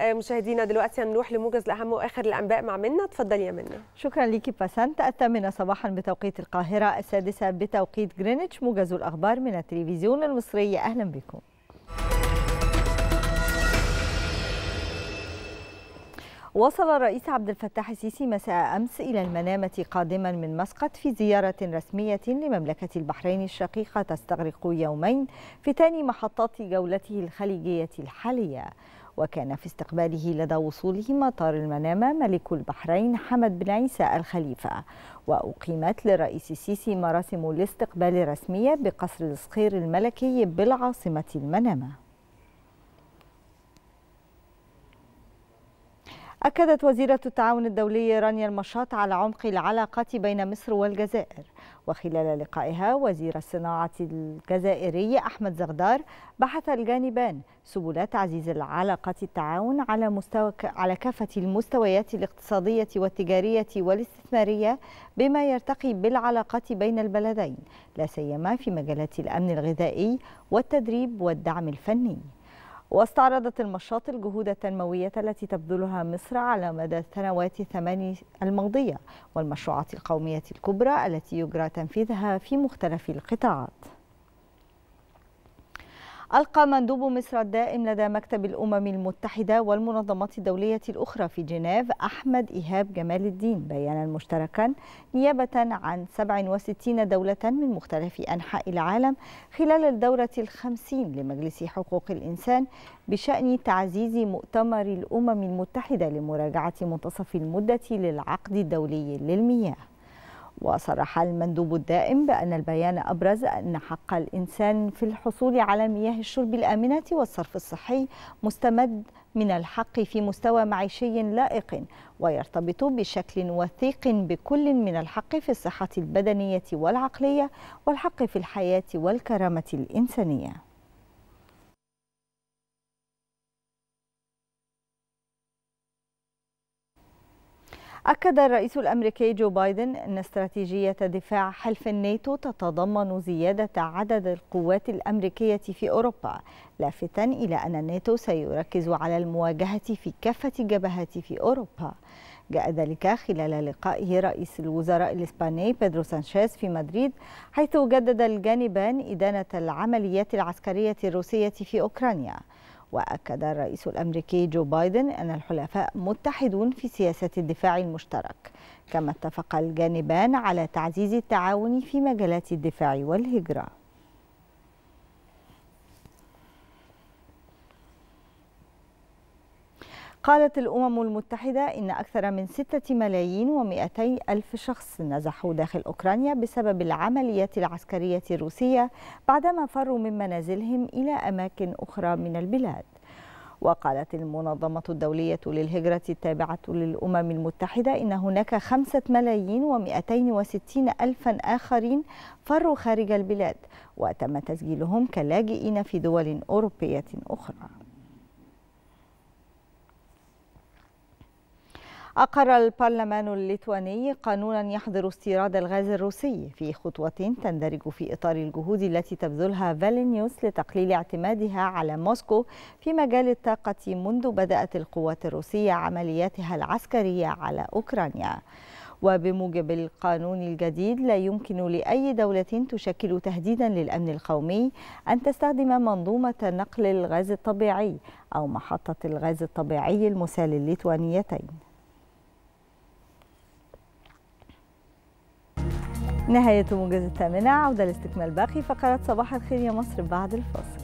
آه، مشاهدينا دلوقتي هنروح لموجز الاهم واخر الانباء مع منا اتفضلي يا منا شكرا ليكي بسنت الثامنه صباحا بتوقيت القاهره السادسه بتوقيت جرينتش موجز الاخبار من التلفزيون المصري اهلا بكم وصل الرئيس عبد الفتاح السيسي مساء أمس إلى المنامة قادما من مسقط في زيارة رسمية لمملكة البحرين الشقيقة تستغرق يومين في ثاني محطات جولته الخليجية الحالية وكان في استقباله لدى وصوله مطار المنامة ملك البحرين حمد بن عيسى الخليفة وأقيمت للرئيس السيسي مراسم الاستقبال الرسمية بقصر الصخير الملكي بالعاصمة المنامة أكدت وزيرة التعاون الدولي رانيا المشاط على عمق العلاقات بين مصر والجزائر وخلال لقائها وزير الصناعة الجزائري أحمد زغدار بحث الجانبان سبل تعزيز العلاقات التعاون على مستوى على كافة المستويات الاقتصادية والتجارية والاستثمارية بما يرتقي بالعلاقات بين البلدين لا سيما في مجالات الأمن الغذائي والتدريب والدعم الفني واستعرضت المشاط الجهود التنموية التي تبذلها مصر على مدى السنوات الثماني الماضية والمشروعات القومية الكبرى التي يجرى تنفيذها في مختلف القطاعات ألقى مندوب مصر الدائم لدى مكتب الأمم المتحدة والمنظمات الدولية الأخرى في جنيف أحمد إيهاب جمال الدين بيانا مشتركا نيابة عن 67 دولة من مختلف أنحاء العالم خلال الدورة الخمسين لمجلس حقوق الإنسان بشأن تعزيز مؤتمر الأمم المتحدة لمراجعة منتصف المدة للعقد الدولي للمياه وصرح المندوب الدائم بأن البيان أبرز أن حق الإنسان في الحصول على مياه الشرب الآمنة والصرف الصحي مستمد من الحق في مستوى معيشي لائق ويرتبط بشكل وثيق بكل من الحق في الصحة البدنية والعقلية والحق في الحياة والكرامة الإنسانية أكد الرئيس الأمريكي جو بايدن أن استراتيجية دفاع حلف الناتو تتضمن زيادة عدد القوات الأمريكية في أوروبا لافتا إلى أن الناتو سيركز على المواجهة في كافة الجبهات في أوروبا جاء ذلك خلال لقائه رئيس الوزراء الإسباني بيدرو سانشيز في مدريد حيث جدد الجانبان إدانة العمليات العسكرية الروسية في أوكرانيا وأكد الرئيس الأمريكي جو بايدن أن الحلفاء متحدون في سياسة الدفاع المشترك كما اتفق الجانبان على تعزيز التعاون في مجالات الدفاع والهجرة قالت الأمم المتحدة إن أكثر من 6 ملايين و200 ألف شخص نزحوا داخل أوكرانيا بسبب العمليات العسكرية الروسية بعدما فروا من منازلهم إلى أماكن أخرى من البلاد وقالت المنظمة الدولية للهجرة التابعة للأمم المتحدة إن هناك خمسة ملايين ومئتين وستين ألفا آخرين فروا خارج البلاد وتم تسجيلهم كلاجئين في دول أوروبية أخرى أقر البرلمان الليتواني قانونا يحظر استيراد الغاز الروسي في خطوة تندرج في إطار الجهود التي تبذلها فالينيوس لتقليل اعتمادها على موسكو في مجال الطاقة منذ بدأت القوات الروسية عملياتها العسكرية على أوكرانيا وبموجب القانون الجديد لا يمكن لأي دولة تشكل تهديدا للأمن القومي أن تستخدم منظومة نقل الغاز الطبيعي أو محطة الغاز الطبيعي المسال الليتوانيتين نهاية موجز الثامنة عودة لاستكمال باقي فقرات صباح الخير يا مصر بعد الفاصل